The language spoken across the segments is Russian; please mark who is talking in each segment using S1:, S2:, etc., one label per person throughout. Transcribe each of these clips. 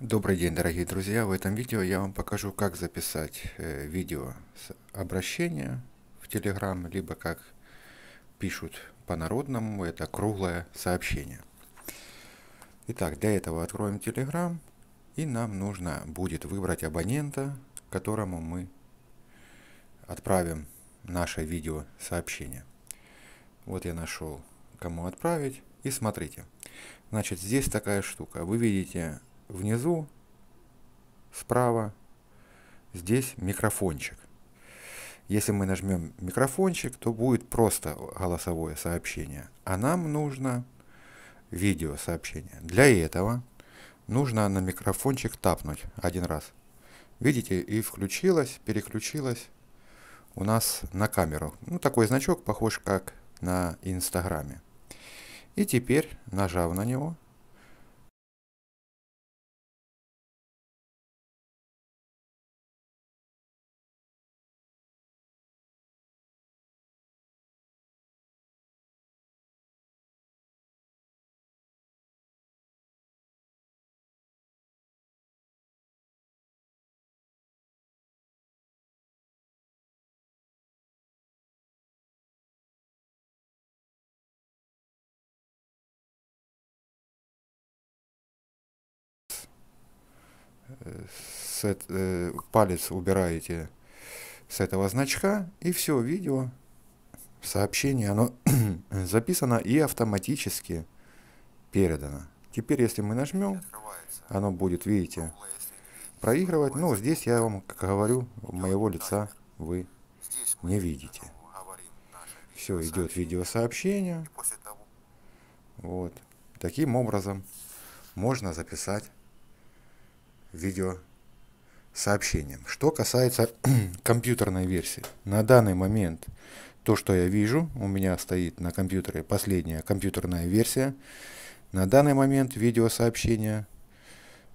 S1: Добрый день, дорогие друзья! В этом видео я вам покажу, как записать э, видео с обращения в Telegram, либо как пишут по-народному, это круглое сообщение. Итак, для этого откроем Telegram, и нам нужно будет выбрать абонента, которому мы отправим наше видео сообщение. Вот я нашел, кому отправить, и смотрите. Значит, здесь такая штука. Вы видите внизу, справа, здесь микрофончик. Если мы нажмем микрофончик, то будет просто голосовое сообщение. А нам нужно видео сообщение. Для этого нужно на микрофончик тапнуть один раз. Видите, и включилось, переключилось у нас на камеру. Ну, такой значок похож как на Инстаграме. И теперь, нажав на него, с, э, палец убираете с этого значка, и все, видео, сообщение, оно записано и автоматически передано. Теперь, если мы нажмем, оно будет, видите, проигрывать. Но ну, здесь я вам, как говорю, моего лица вы не видите. Все, идет видеосообщение. Вот. Таким образом можно записать видеосообщением. Что касается компьютерной версии, на данный момент то, что я вижу, у меня стоит на компьютере последняя компьютерная версия. На данный момент видео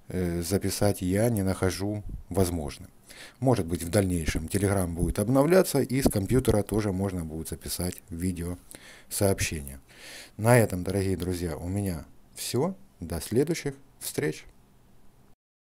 S1: э, записать я не нахожу возможным. Может быть в дальнейшем Telegram будет обновляться и с компьютера тоже можно будет записать видеосообщение. На этом, дорогие друзья, у меня все. До следующих встреч.